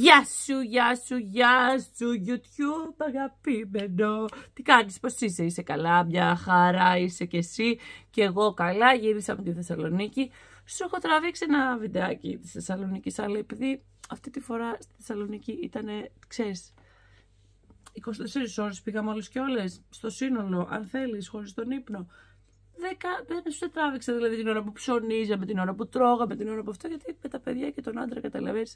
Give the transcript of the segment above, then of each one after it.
Γεια σου, γεια σου, γεια σου, YouTube αγαπημένο. Τι κάνεις, πώς είσαι, είσαι καλά, μια χαρά είσαι κι εσύ και εγώ καλά. Γύρισα από τη Θεσσαλονίκη. Σου έχω τραβήξει ένα βιντεάκι της Θεσσαλονίκης, αλλά επειδή αυτή τη φορά στη Θεσσαλονίκη ήταν, ξέρεις, 24 ώρες πήγαμε όλες και όλες, στο σύνολο, αν θέλεις, χωρίς τον ύπνο. Δέκα, δεν σου τράβηξε δηλαδή την ώρα που ψωνίζαμε, την ώρα που τρώγαμε, την ώρα που αυτό, γιατί με τα παιδιά και τον άντρα καταλαβαίνεις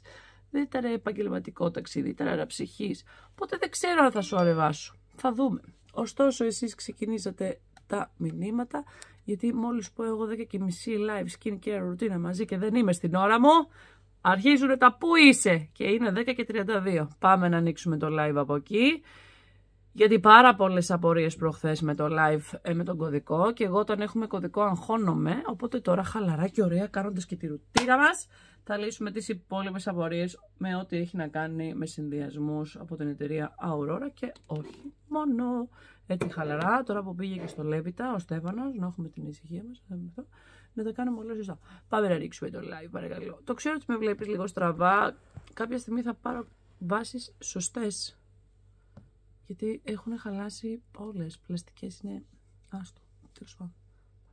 δεν ήταν επαγγελματικό ταξίδι, ήταν αναψυχής. Οπότε δεν ξέρω αν θα σου ανεβάσω. Θα δούμε. Ωστόσο, εσείς ξεκινήσατε τα μηνύματα, γιατί μόλις πω εγώ 10 και μισή live skin care ρουτίνα μαζί και δεν είμαι στην ώρα μου, αρχίζουν τα που είσαι και είναι 10 και 32. Πάμε να ανοίξουμε το live από εκεί γιατί πάρα πολλές απορίες προχθές με το live, ε, με τον κωδικό. Και εγώ όταν έχουμε κωδικό, αγχώνομαι. Οπότε τώρα χαλαρά και ωραία, κάνοντας και τη ρουτίνα μας, θα λύσουμε τις υπόλοιπες απορίες με ό,τι έχει να κάνει με συνδυασμούς από την εταιρεία Aurora και όχι μόνο. Έτσι χαλαρά, τώρα που πήγε και στο Λέβιτα ο Στέφανος, να έχουμε την ησυχία μας, να τα κάνουμε όλα σωστά. Πάμε να ρίξουμε το live, παρακαλώ. Το ξέρω ότι με βλέπεις λίγο στραβά. Κάποια στιγμή θα πάρω βάσεις σωστές. Γιατί έχουν χαλάσει όλες. Πλαστικές είναι. Άστο. Τέλος πάντων.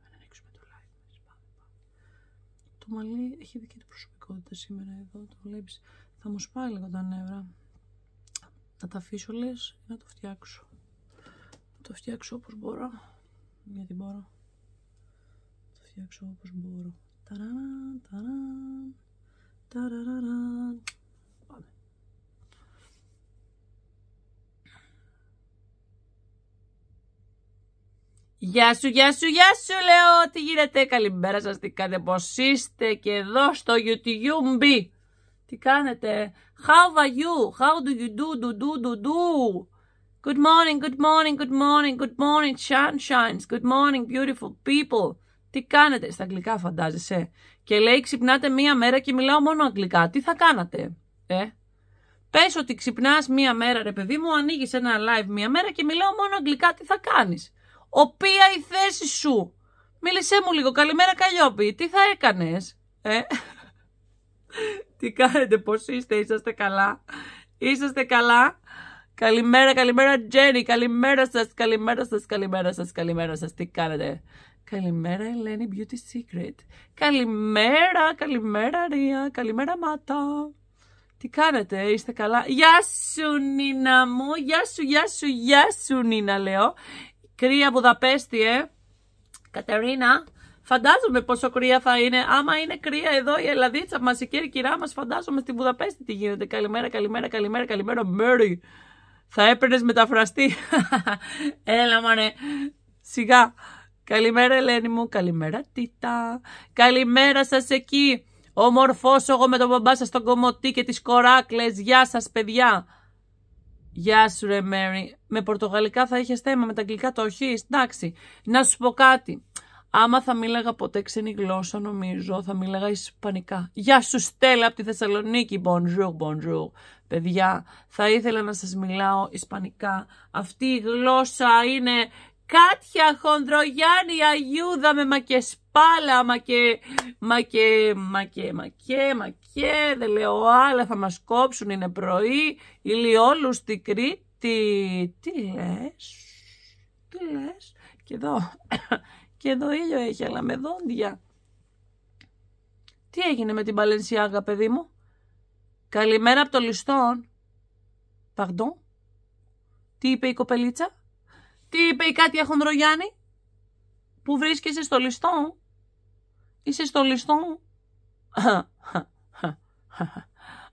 Πάμε να ανοίξουμε το live Πάμε, Το μαλλί έχει δική του προσωπικότητα σήμερα εδώ. Το βλέπεις. Θα μου σπάει λίγο τα νεύρα. Να τα αφήσω λες ή να το φτιάξω. Να το φτιάξω όπως μπορώ. Γιατί μπορώ. Θα το φτιάξω όπως μπορώ. Ταραν, ταραν, ταραραραν. Γεια σου, γεια σου, γεια σου, λέω. Τι γίνεται, καλημέρα σας, τι κάνετε, πώς είστε και εδώ στο YouTube. Τι κάνετε, how are you, how do you do, do, do, do, do. Good morning, good morning, good morning, good morning, sunshines, good morning, beautiful people. Τι κάνετε, στα αγγλικά φαντάζεσαι. Και λέει, ξυπνάτε μία μέρα και μιλάω μόνο αγγλικά. Τι θα κάνατε, ε. Πες ότι ξυπνάς μία μέρα, ρε παιδί μου, ανοίγεις ένα live μία μέρα και μιλάω μόνο αγγλικά. Τι θα κάνεις οποία η θέση σου. Μίλησέ μου λίγο, καλημέρα Καλλιόπη, τι θα έκανες, ε? τι κάνετε, πώς είστε, είσαστε καλά, είσαστε καλά. Καλημέρα, καλημέρα Τζένι, καλημέρα σας, καλημέρα σας, καλημέρα σας, καλημέρα σας, τι κάνετε. Καλημέρα Ελένη Beauty Secret. Καλημέρα, καλημέρα Ρία, καλημέρα Μάτα. Τι κάνετε, είστε καλά. Γεια σου Νίνα μου, γεια σου, γεια σου, γεια σου Νίνα λέω. Κρύα Βουδαπέστη, ε. Κατερίνα, φαντάζομαι πόσο κρύα θα είναι. Άμα είναι κρύα εδώ η Ελλαδίτσα μας, η κυρά μας, φαντάζομαι στη Βουδαπέστη τι γίνεται. Καλημέρα, καλημέρα, καλημέρα, καλημέρα, Μέρι. Θα έπαιρνες μεταφραστή. Έλα, μωρέ. Σιγά. Καλημέρα, Ελένη μου. Καλημέρα, Τίτα. Καλημέρα σας εκεί. Ομορφό εγώ με τον μπαμπά σας τον Κομωτή και τις κοράκλες. Γεια σας, παιδιά. Γεια σου ρε Μέρι. Με πορτογαλικά θα είχες θέμα, με τα αγγλικά το όχι. Εντάξει, να σου πω κάτι. Άμα θα μίλαγα ποτέ ξένη γλώσσα, νομίζω, θα μίλαγα ισπανικά. Γεια σου Στέλλα από τη Θεσσαλονίκη. Bonjour, bonjour. Παιδιά, θα ήθελα να σας μιλάω ισπανικά. Αυτή η γλώσσα είναι κάτια χονδρογιάννη αγιούδα με μακεσπίδα πάλα, μα και, μα και, μα και, δεν λέω άλλα, θα μας κόψουν, είναι πρωί, ηλιόλουστη Κρήτη. Τι λες, τι λες, και εδώ, και εδώ ήλιο έχει, αλλά με δόντια. Τι έγινε με την Παλενσιάγα, παιδί μου. Καλημέρα από το Λιστόν, Παγντον. Τι είπε η κοπελίτσα. Τι είπε η κάτια χονδρογιάννη, Πού βρίσκεσαι στο Λιστόν. Είσαι στο ληστό μου.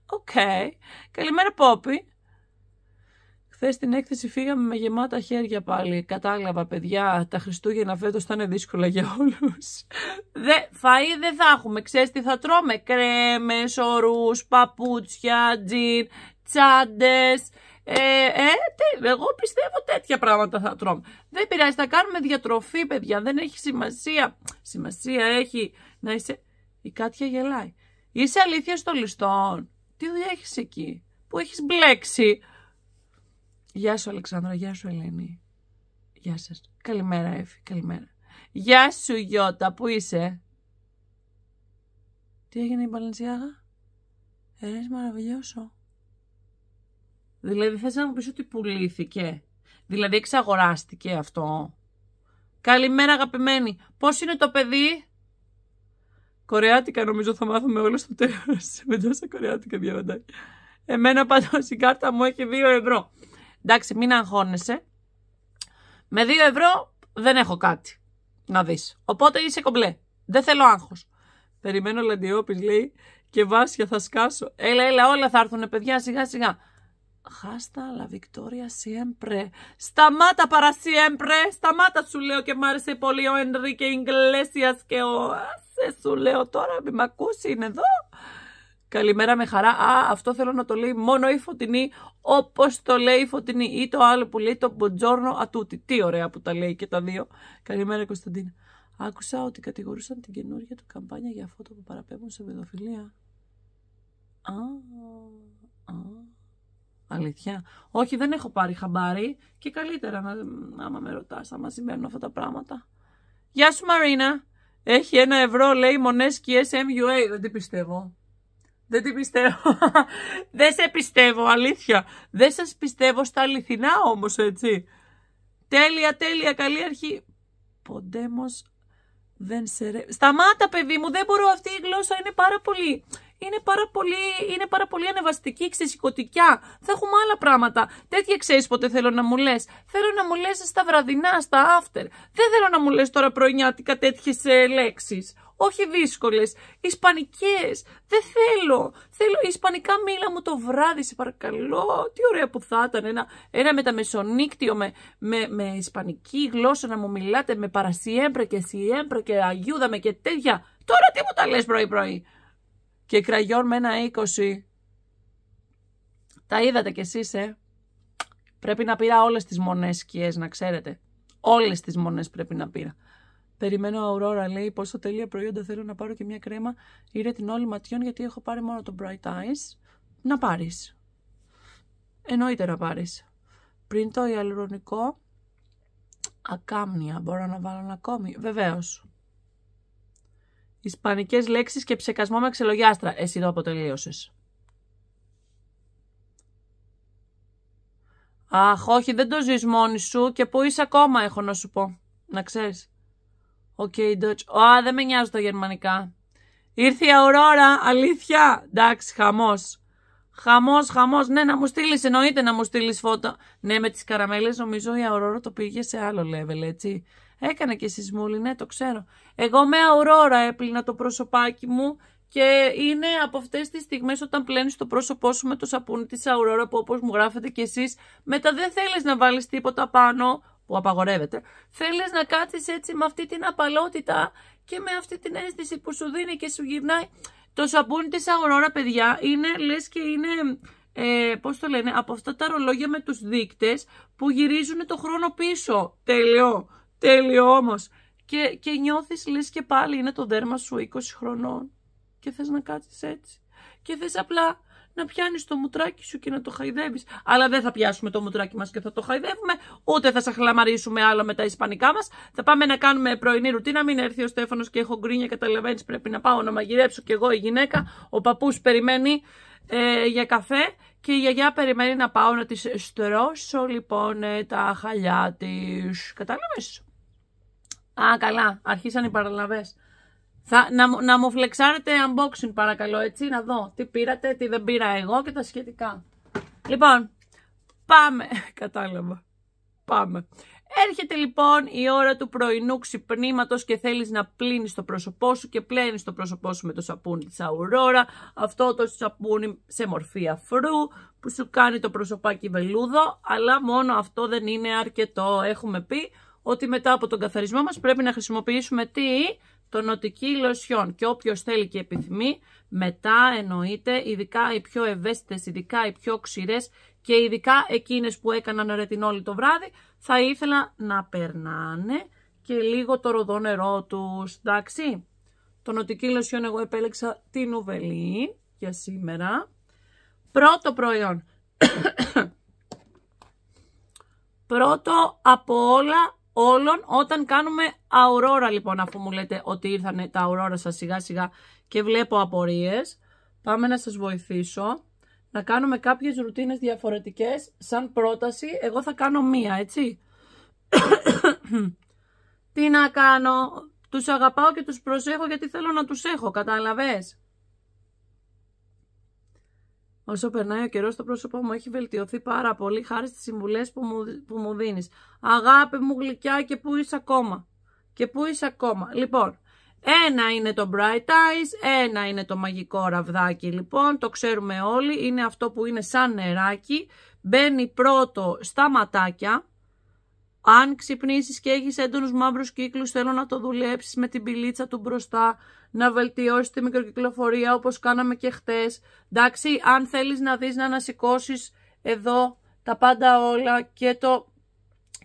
Οκ. Καλημέρα, Πόπι. Χθε την έκθεση φύγαμε με γεμάτα χέρια πάλι. Κατάλαβα, παιδιά, τα Χριστούγεννα φέτος θα είναι δύσκολα για όλους. Δε, φαΐ δεν θα έχουμε. Ξέρεις τι θα τρώμε. Κρέμες, ορούς, παπούτσια, τζιν, τσάντες. Ε, ε, τε, εγώ πιστεύω τέτοια πράγματα θα τρώμε. Δεν πειράζει, θα κάνουμε διατροφή, παιδιά. Δεν έχει σημασία. Σημασία έχει να είσαι. Η Κάτια γελάει. Είσαι αλήθεια στο ληστόν. Τι δουλειά έχεις εκεί, που έχεις μπλέξει. Γεια σου, Αλεξάνδρα. Γεια σου, Ελένη. Γεια σας. Καλημέρα, Εφη. Καλημέρα. Γεια σου, Γιώτα. Πού είσαι. Τι έγινε η Μπαλενσιάγα. Έρες μαραβιλιώσω. Δηλαδή θες να μου πεις ότι πουλήθηκε. Δηλαδή εξαγοράστηκε αυτό. Καλημέρα αγαπημένη. Πώς είναι το παιδί? Κορεάτικα νομίζω θα μάθουμε όλο στο τέλος. Με τόσα κορεάτικα διαβαντάει. Εμένα πάντως η κάρτα μου έχει 2 ευρώ. Εντάξει μην αγχώνεσαι. Με 2 ευρώ δεν έχω κάτι. Να δεις. Οπότε είσαι κομπλέ. Δεν θέλω άγχος. Περιμένω λαντιόπις λέει και βάσια θα σκάσω. Έλα έλα όλα θα έρθουν παιδιά σιγά σιγά. Χάστα αλλά Βικτόρια Σιέμπρε Σταμάτα παρά Σιέμπρε Σταμάτα σου λέω και μ' άρεσε πολύ ο Ενρίκε Ιγκλέσιας και ο... Άσε σου λέω τώρα, μη μ' ακούσει, είναι εδώ. Καλημέρα με χαρά. Α, αυτό θέλω να το λέει μόνο η φωτεινή, όπως το λέει η φωτεινή. Ή το άλλο που λέει το μποντζόρνο ατούτη. Τι ωραία που τα λέει και τα δύο. Καλημέρα, Κωνσταντίνα. Άκουσα ότι κατηγορούσαν την καινούργια του καμπάνια για φώτο που παραπέμπουν σε παιδοφιλία. Α, α. Αλήθεια. Όχι, δεν έχω πάρει χαμπάρι και καλύτερα να, άμα με ρωτάς, άμα μας αυτά τα πράγματα. Γεια σου Μαρίνα. Έχει ένα ευρώ, λέει, Μονέσκι SMUA. Δεν την πιστεύω. Δεν την πιστεύω. δεν σε πιστεύω, αλήθεια. Δεν σας πιστεύω στα αληθινά όμως, έτσι. Τέλεια, τέλεια, καλή αρχή. Ποντέμος δεν σε ρε... Σταμάτα, παιδί μου, δεν μπορώ αυτή η γλώσσα, είναι πάρα πολύ είναι πάρα πολύ, είναι πάρα πολύ ανεβαστική, ξεσηκωτικιά. Θα έχουμε άλλα πράγματα. Τέτοια ξέρεις ποτέ θέλω να μου λες. Θέλω να μου λες στα βραδινά, στα after. Δεν θέλω να μου λες τώρα πρωινιάτικα τέτοιες λέξεις. Όχι δύσκολες. Ισπανικές. Δεν θέλω. Θέλω Ισπανικά μίλα μου το βράδυ, σε παρακαλώ. Τι ωραία που θα ήταν. Ένα, ένα μεταμεσονύκτιο με, με, με Ισπανική γλώσσα να μου μιλάτε με παρασιέμπρα και σιέμπρα και αγιούδα με και τέτοια. Τώρα τι μου τα λες πρωί-πρωί και κραγιόν με ένα 20. Τα είδατε κι εσείς, ε. Πρέπει να πήρα όλες τις μονές σκιές, να ξέρετε. Όλες τις μονές πρέπει να πήρα. Περιμένω Aurora, λέει, πόσο τέλεια προϊόντα θέλω να πάρω και μια κρέμα ήρε την όλη ματιών, γιατί έχω πάρει μόνο το Bright Eyes. Να πάρεις. Εννοείται να πάρεις. Πριν το ιαλουρονικό, ακάμνια μπορώ να βάλω ένα ακόμη. Βεβαίως. Ισπανικές λέξεις και ψεκασμό με ξελογιάστρα. Εσύ το αποτελείωσες. Αχ, όχι, δεν το ζεις μόνη σου και πού είσαι ακόμα, έχω να σου πω. Να ξέρεις. Οκ, Dutch. Α, δεν με νοιάζει τα γερμανικά. Ήρθε η αουρόρα, αλήθεια. Εντάξει, χαμός. Χαμός, χαμός. Ναι, να μου στείλεις, εννοείται να μου στείλεις φώτα. Ναι, με τις καραμέλες νομίζω η Αουρόρα το πήγε σε άλλο level, έτσι. Έκανε και σεισμούλη, ναι, το ξέρω. Εγώ με Αουρόρα έπλυνα το πρόσωπάκι μου και είναι από αυτές τις στιγμές όταν πλένεις το πρόσωπό σου με το σαπούνι της Αουρόρα που όπως μου γράφετε κι εσείς, μετά δεν θέλεις να βάλεις τίποτα πάνω, που απαγορεύεται. Θέλεις να κάτσεις έτσι με αυτή την απαλότητα και με αυτή την αίσθηση που σου δίνει και σου γυρνάει. Το σαπούνι της Aurora, παιδιά, είναι, λες και είναι, ε, πώς το λένε, από αυτά τα ρολόγια με τους δείκτες που γυρίζουν το χρόνο πίσω. Τέλειο, τέλειο όμως. Και, και νιώθεις, λες και πάλι, είναι το δέρμα σου 20 χρονών και θες να κάτσεις έτσι. Και θες απλά να πιάνεις το μουτράκι σου και να το χαϊδεύεις. Αλλά δεν θα πιάσουμε το μουτράκι μας και θα το χαϊδεύουμε, ούτε θα σε χλαμαρίσουμε άλλο με τα ισπανικά μας. Θα πάμε να κάνουμε πρωινή ρουτίνα. Μην έρθει ο Στέφανος και έχω γκρίνια, καταλαβαίνεις. Πρέπει να πάω να μαγειρέψω κι εγώ η γυναίκα. Ο παππούς περιμένει ε, για καφέ και η γιαγιά περιμένει να πάω να της στρώσω λοιπόν ε, τα χαλιά της. Κατάλαβες? Α, καλά, αρχίσαν οι παραλαβές. Θα, να, να μου φλεξάρετε unboxing παρακαλώ έτσι, να δω τι πήρατε, τι δεν πήρα εγώ και τα σχετικά. Λοιπόν, πάμε. Κατάλαβα. Πάμε. Έρχεται λοιπόν η ώρα του πρωινού ξυπνήματος και θέλεις να πλύνεις το πρόσωπό σου και πλένεις το πρόσωπό σου με το σαπούνι της Aurora. Αυτό το σαπούνι σε μορφή αφρού που σου κάνει το προσωπάκι βελούδο, αλλά μόνο αυτό δεν είναι αρκετό. Έχουμε πει ότι μετά από τον καθαρισμό μας πρέπει να χρησιμοποιήσουμε τι νοτική λοσιόν και όποιος θέλει και επιθυμεί μετά εννοείται ειδικά οι πιο ευαίσθητες, ειδικά οι πιο ξηρές και ειδικά εκείνες που έκαναν όλη το βράδυ θα ήθελα να περνάνε και λίγο το ροδόνερό νερό τους, εντάξει. νοτική λοσιόν εγώ επέλεξα την Ουβελή για σήμερα. Πρώτο προϊόν. Πρώτο από όλα όλων όταν κάνουμε αουρόρα λοιπόν αφού μου λέτε ότι ήρθανε τα αουρόρα σας σιγά σιγά και βλέπω απορίες πάμε να σας βοηθήσω να κάνουμε κάποιες ρουτίνες διαφορετικές σαν πρόταση εγώ θα κάνω μία έτσι τι να κάνω τους αγαπάω και τους προσέχω γιατί θέλω να τους έχω καταλαβες Όσο περνάει ο καιρός, το πρόσωπό μου έχει βελτιωθεί πάρα πολύ χάρη στις συμβουλές που μου, που μου δίνεις. Αγάπη μου, γλυκιά και πού είσαι ακόμα. Και πού είσαι ακόμα. Λοιπόν, ένα είναι το Bright Eyes, ένα είναι το μαγικό ραβδάκι λοιπόν, το ξέρουμε όλοι, είναι αυτό που είναι σαν νεράκι, μπαίνει πρώτο στα ματάκια, αν ξυπνήσεις και έχεις έντονους μαύρους κύκλους, θέλω να το δουλέψεις με την πυλίτσα του μπροστά, να βελτιώσεις τη μικροκυκλοφορία όπως κάναμε και χτες. Εντάξει, αν θέλεις να δεις να ανασηκώσεις εδώ τα πάντα όλα και το,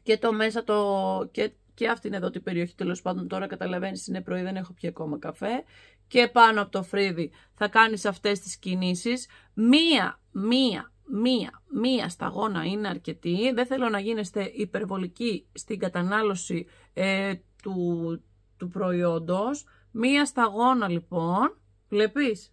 και το μέσα το... Και, και αυτήν εδώ την περιοχή τέλος πάντων τώρα καταλαβαίνεις είναι πρωί δεν έχω πια ακόμα καφέ και πάνω από το φρύδι θα κάνεις αυτές τις κινήσεις μία, μία μία, μία σταγόνα είναι αρκετή. Δεν θέλω να γίνεστε υπερβολικοί στην κατανάλωση ε, του, του προϊόντος. Μία σταγόνα λοιπόν, βλέπεις.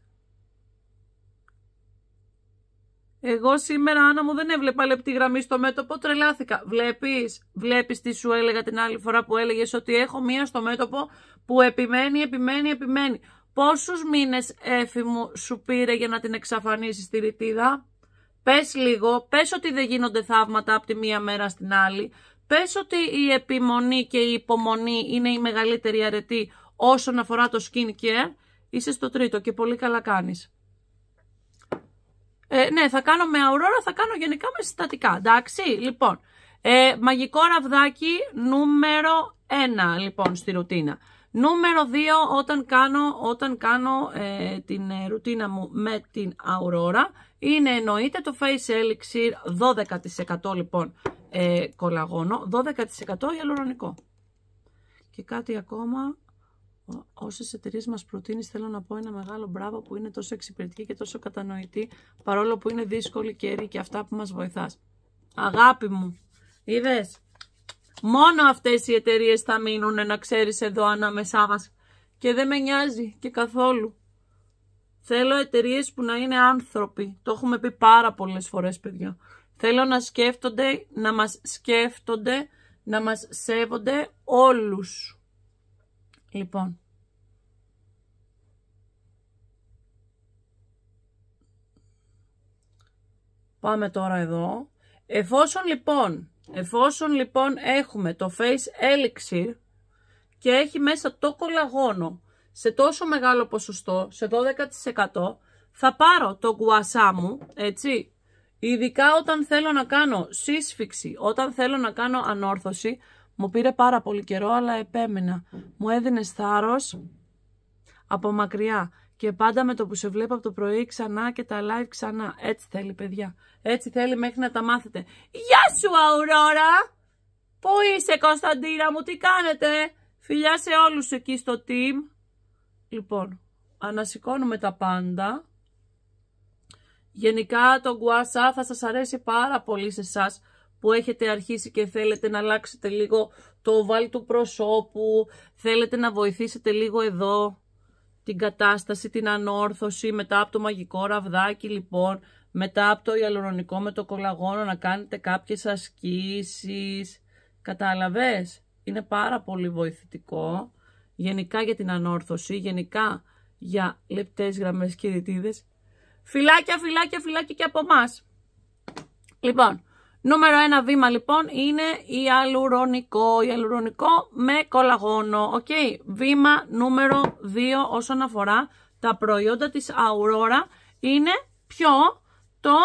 Εγώ σήμερα, Άννα μου, δεν έβλεπα λεπτή γραμμή στο μέτωπο, τρελάθηκα. Βλέπεις, βλέπεις τι σου έλεγα την άλλη φορά που έλεγες ότι έχω μία στο μέτωπο που επιμένει, επιμένει, επιμένει. Πόσους μήνες, έφη μου, σου πήρε για να την εξαφανίσεις τη ρητίδα? Πες λίγο, πες ότι δεν γίνονται θαύματα από τη μία μέρα στην άλλη. Πες ότι η επιμονή και η υπομονή είναι η μεγαλύτερη αρετή όσον αφορά το skin care. Είσαι στο τρίτο και πολύ καλά κάνεις. Ε, ναι, θα κάνω με αουρόρα, θα κάνω γενικά με συστατικά, εντάξει. Λοιπόν, ε, μαγικό ραβδάκι νούμερο ένα, λοιπόν, στη ρουτίνα. Νούμερο 2, όταν κάνω, όταν κάνω ε, την ε, ρουτίνα μου με την αουρόρα, είναι εννοείται το Face elixir 12% λοιπόν ε, κολαγόνο, 12% γυαλουρονικό. Και κάτι ακόμα, όσες εταιρείες μας προτείνεις θέλω να πω ένα μεγάλο μπράβο που είναι τόσο εξυπηρετική και τόσο κατανοητή, παρόλο που είναι δύσκολη καιρή και αυτά που μας βοηθάς. Αγάπη μου, είδες, μόνο αυτές οι εταιρείες θα μείνουν να ξέρεις εδώ ανάμεσά μας και δεν με νοιάζει και καθόλου. Θέλω εταιρείες που να είναι άνθρωποι. Το έχουμε πει πάρα πολλές φορές, παιδιά. Θέλω να σκέφτονται, να μας σκέφτονται, να μας σέβονται όλους. Λοιπόν. Πάμε τώρα εδώ. Εφόσον λοιπόν, εφόσον λοιπόν έχουμε το face elixir και έχει μέσα το κολαγόνο σε τόσο μεγάλο ποσοστό, σε 12% θα πάρω το γκουασά μου, έτσι, ειδικά όταν θέλω να κάνω σύσφυξη, όταν θέλω να κάνω ανόρθωση, μου πήρε πάρα πολύ καιρό αλλά επέμενα, Μου έδινε θάρρος από μακριά και πάντα με το που σε βλέπω από το πρωί ξανά και τα live ξανά. Έτσι θέλει παιδιά, έτσι θέλει μέχρι να τα μάθετε. Γεια σου Αουρόρα! Πού είσαι Κωνσταντίνα μου, τι κάνετε! Φιλιά σε όλους εκεί στο team. Λοιπόν, ανασηκώνουμε τα πάντα. Γενικά το γκουάσα θα σας αρέσει πάρα πολύ σε εσάς που έχετε αρχίσει και θέλετε να αλλάξετε λίγο το βάλι του προσώπου, θέλετε να βοηθήσετε λίγο εδώ την κατάσταση, την ανόρθωση, μετά από το μαγικό ραβδάκι λοιπόν, μετά από το ιαλουρονικό με το κολαγόνο να κάνετε κάποιες ασκήσεις, κατάλαβες, είναι πάρα πολύ βοηθητικό γενικά για την ανόρθωση, γενικά για λεπτές γραμμές και ρητίδες. Φιλάκια, φιλάκια, φιλάκια και από εμά. Λοιπόν, νούμερο ένα βήμα λοιπόν είναι η αλουρονικό, η αλουρονικό με κολαγόνο. Οκ, βήμα νούμερο 2 όσον αφορά τα προϊόντα της Aurora είναι πιο το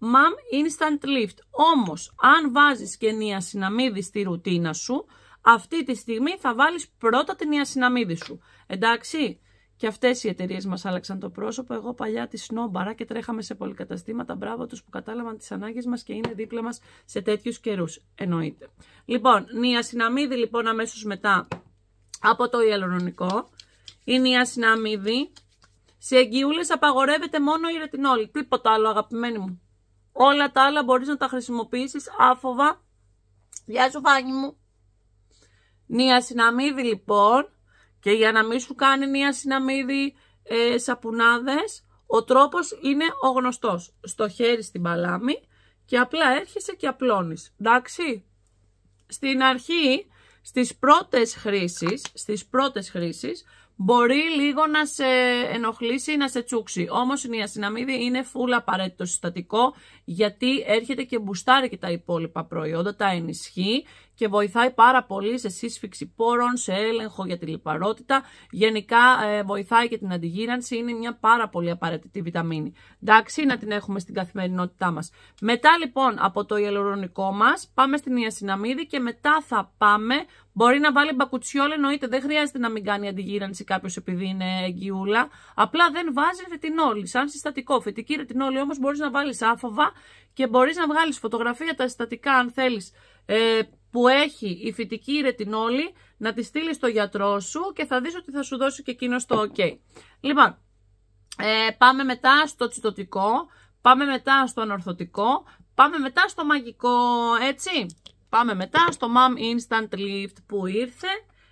Mam Instant Lift. Όμως, αν βάζεις και συναμίδη στη ρουτίνα σου, αυτή τη στιγμή θα βάλεις πρώτα την ιασυναμίδη σου. Εντάξει, και αυτές οι εταιρείες μας άλλαξαν το πρόσωπο. Εγώ παλιά τη σνόμπαρα και τρέχαμε σε πολυκαταστήματα. Μπράβο τους που κατάλαβαν τις ανάγκες μας και είναι δίπλα μας σε τέτοιους καιρούς. Εννοείται. Λοιπόν, νιασυναμίδη λοιπόν αμέσως μετά από το ιελονονικό. Η νιασυναμίδη σε εγγυούλες απαγορεύεται μόνο η ρετινόλη. Τίποτα άλλο αγαπημένη μου. Όλα τα άλλα μπορείς να τα χρησιμοποιήσεις άφοβα. Γεια σου Φάνη μου. Νία Συναμίδη λοιπόν και για να μην σου κάνει Νία Συναμίδη ε, σαπουνάδες ο τρόπος είναι ο γνωστός. Στο χέρι στην παλάμη και απλά έρχεσαι και απλώνεις. Εντάξει. Στην αρχή, στις πρώτες χρήσεις, στις πρώτες χρήσεις μπορεί λίγο να σε ενοχλήσει ή να σε τσούξει. Όμως η συναμίδη είναι φουλ απαραίτητο συστατικό γιατί έρχεται και μπουστάρει και τα υπόλοιπα προϊόντα, τα ενισχύει και βοηθάει πάρα πολύ σε σύσφυξη πόρων, σε έλεγχο για τη λιπαρότητα. Γενικά ε, βοηθάει και την αντιγύρανση, είναι μια πάρα πολύ απαραίτητη βιταμίνη. Εντάξει, να την έχουμε στην καθημερινότητά μας. Μετά λοιπόν από το ιελουρονικό μας πάμε στην ιασυναμίδη και μετά θα πάμε... Μπορεί να βάλει μπακουτσιόλ, εννοείται. Δεν χρειάζεται να μην κάνει αντιγύρανση κάποιος επειδή είναι εγγυούλα Απλά δεν βάζει ρετινόλη. Σαν συστατικό. Φυτική ρετινόλη όμως μπορείς να βάλεις άφοβα και μπορείς να βγάλεις φωτογραφία τα συστατικά αν θέλεις. Ε, που έχει η φυτική ρετινόλη να τη στείλει στο γιατρό σου και θα δεις ότι θα σου δώσει και εκείνο το ok. Λοιπόν, ε, πάμε μετά στο τσιτωτικό, πάμε μετά στο ανορθωτικό, πάμε μετά στο μαγικό, έτσι. Πάμε μετά στο Mom Instant Lift που ήρθε,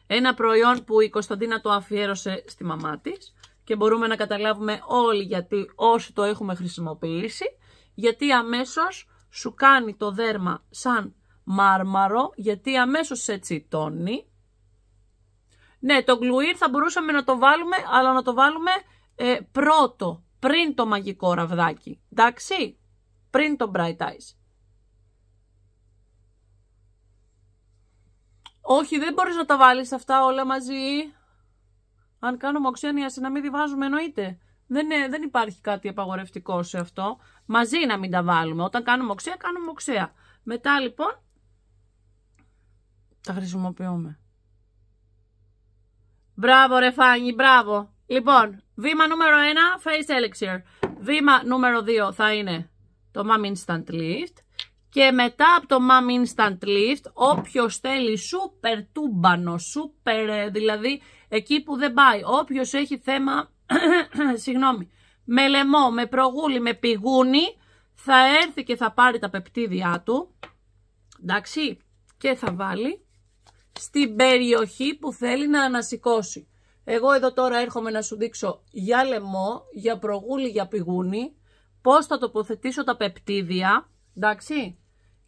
ένα προϊόν που η Κωνσταντίνα το αφιέρωσε στη μαμά της και μπορούμε να καταλάβουμε όλοι γιατί όσοι το έχουμε χρησιμοποιήσει, γιατί αμέσως σου κάνει το δέρμα σαν μάρμαρο γιατί αμέσως έτσι τόνει. Ναι, το γκλουίρ θα μπορούσαμε να το βάλουμε, αλλά να το βάλουμε ε, πρώτο, πριν το μαγικό ραβδάκι. Εντάξει, πριν το bright eyes. Όχι, δεν μπορείς να τα βάλεις αυτά όλα μαζί. Αν κάνουμε σε να μην διβάζουμε, εννοείται. Δεν, δεν υπάρχει κάτι απαγορευτικό σε αυτό. Μαζί να μην τα βάλουμε. Όταν κάνουμε οξέα, κάνουμε οξέα. Μετά λοιπόν τα χρησιμοποιούμε. Μπράβο ρε Φάνη, μπράβο. Λοιπόν, βήμα νούμερο 1, Face Elixir. Βήμα νούμερο 2 θα είναι το Mom Instant Lift. Και μετά από το Mom Instant Lift, όποιος θέλει super τούμπανο, super ε, δηλαδή εκεί που δεν πάει, όποιος έχει θέμα, συγγνώμη, με λαιμό, με προγούλι, με πηγούνι, θα έρθει και θα πάρει τα πεπτίδια του, εντάξει, και θα βάλει στην περιοχή που θέλει να ανασηκώσει. Εγώ εδώ τώρα έρχομαι να σου δείξω για λαιμό, για προγούλη, για πηγούνι, πώς θα τοποθετήσω τα πεπτίδια, εντάξει.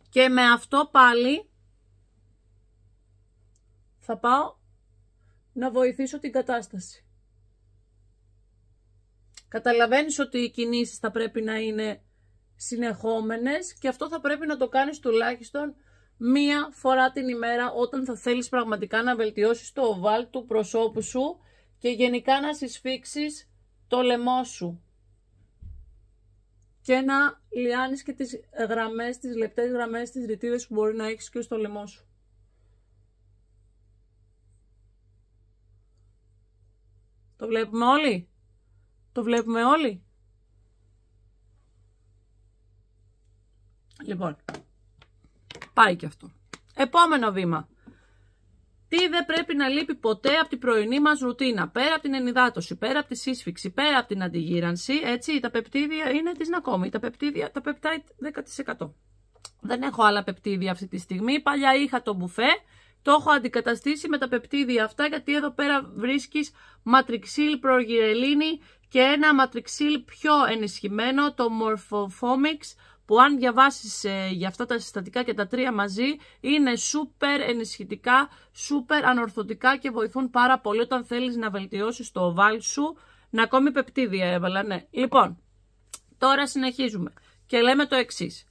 Και με αυτό πάλι θα πάω να βοηθήσω την κατάσταση. Καταλαβαίνεις ότι οι κινήσεις θα πρέπει να είναι συνεχόμενες και αυτό θα πρέπει να το κάνεις τουλάχιστον μία φορά την ημέρα όταν θα θέλεις πραγματικά να βελτιώσεις το οβάλ του προσώπου σου και γενικά να συσφίξεις το λαιμό σου και να λιάνεις και τις γραμμές, τις λεπτές γραμμές, τις ρητίδες που μπορεί να έχεις και στο λαιμό σου. Το βλέπουμε όλοι. Το βλέπουμε όλοι. Λοιπόν, Πάει και αυτό. Επόμενο βήμα. Τι δεν πρέπει να λείπει ποτέ από την πρωινή μας ρουτίνα, πέρα από την ενυδάτωση, πέρα από τη σύσφυξη, πέρα από την αντιγύρανση, έτσι, τα πεπτίδια είναι της να κόμει, τα πεπτίδια, τα πεπτάει 10%. Δεν έχω άλλα πεπτίδια αυτή τη στιγμή, παλιά είχα το μπουφέ, το έχω αντικαταστήσει με τα πεπτίδια αυτά, γιατί εδώ πέρα βρίσκεις ματριξίλ προγυρελίνη και ένα ματριξίλ πιο ενισχυμένο, το Morphophomics, που αν διαβάσεις ε, για αυτά τα συστατικά και τα τρία μαζί είναι σούπερ ενισχυτικά, σούπερ ανορθωτικά και βοηθούν πάρα πολύ όταν θέλεις να βελτιώσεις το οβάλ σου. Να ακόμη πεπτίδια έβαλα, ναι. Λοιπόν, τώρα συνεχίζουμε και λέμε το εξής.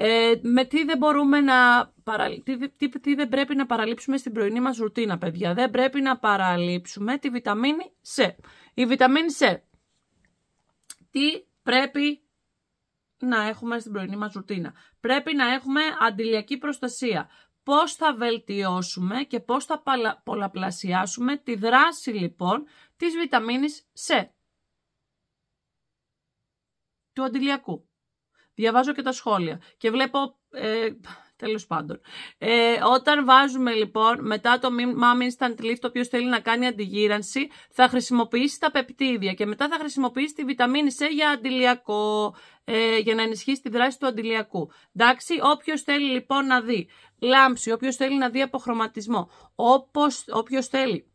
Ε, με τι δεν μπορούμε να τι, τι, δεν πρέπει να παραλείψουμε στην πρωινή μας ρουτίνα παιδιά δεν πρέπει να παραλείψουμε τη βιταμίνη C η βιταμίνη C τι πρέπει να έχουμε στην πρωινή μας ρουτίνα. Πρέπει να έχουμε αντιλιακή προστασία. Πώς θα βελτιώσουμε και πώς θα πολλαπλασιάσουμε τη δράση λοιπόν της βιταμίνης C. Του αντιλιακού. Διαβάζω και τα σχόλια και βλέπω ε, Τέλος πάντων. Ε, όταν βάζουμε λοιπόν μετά το Mom Instant Lift, ο οποίος θέλει να κάνει αντιγύρανση, θα χρησιμοποιήσει τα πεπτίδια και μετά θα χρησιμοποιήσει τη βιταμίνη C για αντιλιακό, ε, για να ενισχύσει τη δράση του αντιλιακού. Εντάξει, όποιος θέλει λοιπόν να δει λάμψη, όποιος θέλει να δει αποχρωματισμό, όποιος θέλει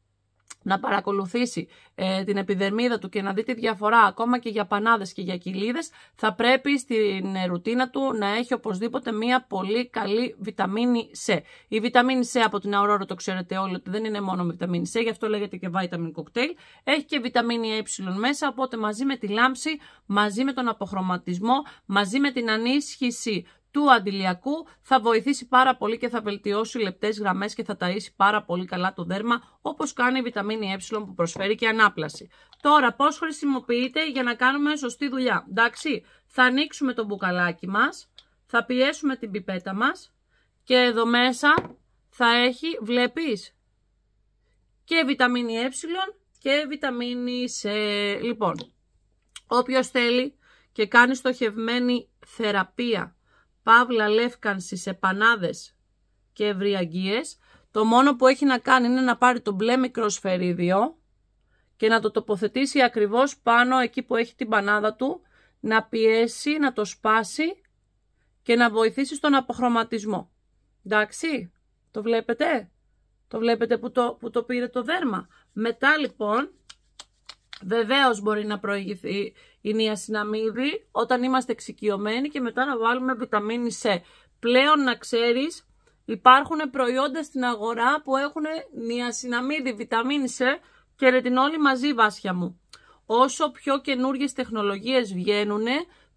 να παρακολουθήσει ε, την επιδερμίδα του και να δει τη διαφορά ακόμα και για πανάδες και για κοιλίδες, θα πρέπει στην ε, ρουτίνα του να έχει οπωσδήποτε μία πολύ καλή βιταμίνη C. Η βιταμίνη C από την Aurora το ξέρετε όλοι ότι δεν είναι μόνο βιταμίνη C, γι' αυτό λέγεται και vitamin cocktail. Έχει και βιταμίνη E μέσα, οπότε μαζί με τη λάμψη, μαζί με τον αποχρωματισμό, μαζί με την ανίσχυση του αντιλιακού θα βοηθήσει πάρα πολύ και θα βελτιώσει λεπτές γραμμές και θα ταΐσει πάρα πολύ καλά το δέρμα όπως κάνει η βιταμίνη ε που προσφέρει και ανάπλαση. Τώρα πώς χρησιμοποιείται για να κάνουμε σωστή δουλειά. Εντάξει, θα ανοίξουμε το μπουκαλάκι μας, θα πιέσουμε την πιπέτα μας και εδώ μέσα θα έχει, βλέπεις, και βιταμίνη ε και βιταμίνη C. Λοιπόν, όποιος θέλει και κάνει στοχευμένη θεραπεία παύλα λεύκανσης σε πανάδες και ευριαγγίες το μόνο που έχει να κάνει είναι να πάρει το μπλε μικρό σφαιρίδιο και να το τοποθετήσει ακριβώς πάνω εκεί που έχει την πανάδα του, να πιέσει, να το σπάσει και να βοηθήσει στον αποχρωματισμό. Εντάξει, το βλέπετε, το βλέπετε που το πήρε το δέρμα. Μετά λοιπόν Βεβαίως μπορεί να προηγηθεί η νιασιναμίδη όταν είμαστε εξοικειωμένοι και μετά να βάλουμε βιταμίνη C. Πλέον να ξέρεις υπάρχουν προϊόντα στην αγορά που έχουν νιασιναμίδη, βιταμίνη C και ρετινόλη μαζί βάσια μου. Όσο πιο καινούριε τεχνολογίες βγαίνουν,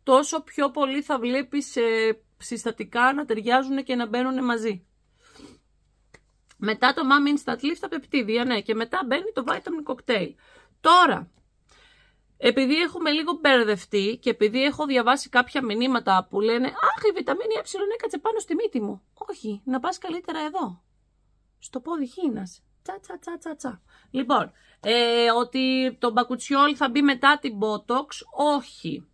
τόσο πιο πολύ θα βλέπεις ε, συστατικά να ταιριάζουν και να μπαίνουν μαζί. Μετά το Mom Instant τα πεπτίδια, ναι, και μετά μπαίνει το Vitamin Cocktail. Τώρα, επειδή έχουμε λίγο μπερδευτεί και επειδή έχω διαβάσει κάποια μηνύματα που λένε «Αχ, η βιταμίνη ε έκατσε πάνω στη μύτη μου». Όχι, να πας καλύτερα εδώ. Στο πόδι χίνα. Τσα, τσα, τσα, τσα, τσα. Λοιπόν, ε, ότι το μπακουτσιόλ θα μπει μετά την Botox. Όχι.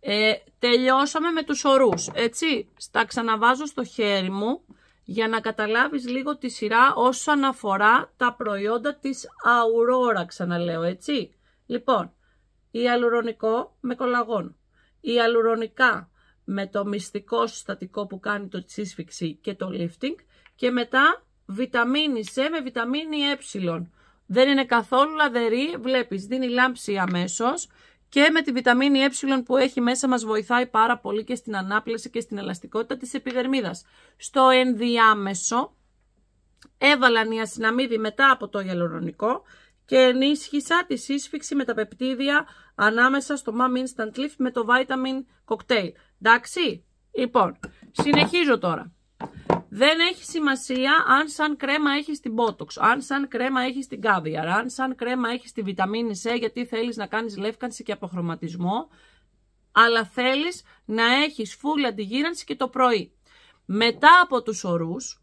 Ε, τελειώσαμε με τους ορούς, έτσι. Τα ξαναβάζω στο χέρι μου για να καταλάβεις λίγο τη σειρά όσον αφορά τα προϊόντα της Aurora, ξαναλέω, έτσι. Λοιπόν, ή αλουρονικό με κολαγόν. ή αλουρονικά με το μυστικό συστατικό που κάνει το τσίσφιξη και το lifting και μετά βιταμίνη C με βιταμίνη ε. Δεν είναι καθόλου λαδερή, βλέπεις, δίνει λάμψη αμέσως και με τη βιταμίνη ε που έχει μέσα μας βοηθάει πάρα πολύ και στην ανάπλαση και στην ελαστικότητα της επιδερμίδας. Στο ενδιάμεσο έβαλαν η μετά από το γελορονικό και ενίσχυσα τη σύσφυξη με τα πεπτίδια ανάμεσα στο Mom Instant Lift με το Vitamin Cocktail. Εντάξει, λοιπόν, συνεχίζω τώρα. Δεν έχει σημασία αν σαν κρέμα έχεις την Botox, αν σαν κρέμα έχεις την Caviar, αν σαν κρέμα έχεις τη βιταμίνη C γιατί θέλεις να κάνεις λεύκανση και αποχρωματισμό, αλλά θέλεις να έχεις φούλη αντιγύρανση και το πρωί. Μετά από τους ορούς,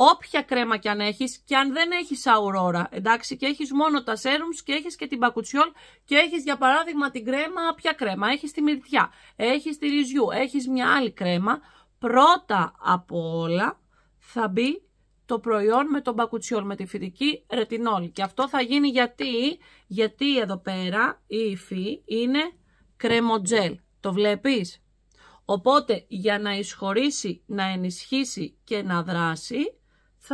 Όποια κρέμα κι αν έχεις και αν δεν έχεις αουρόρα, εντάξει, και έχεις μόνο τα σέρουμς και έχεις και την πακουτσιόλ και έχεις για παράδειγμα την κρέμα, ποια κρέμα, έχεις τη μυρτιά, έχεις τη ριζιού, έχεις μια άλλη κρέμα, πρώτα από όλα θα μπει το προϊόν με τον πακουτσιόλ, με τη φυτική ρετινόλ. Και αυτό θα γίνει γιατί, γιατί εδώ πέρα η υφή είναι κρεμοτζέλ. Το βλέπεις? Οπότε για να ισχωρήσει, να ενισχύσει και να δράσει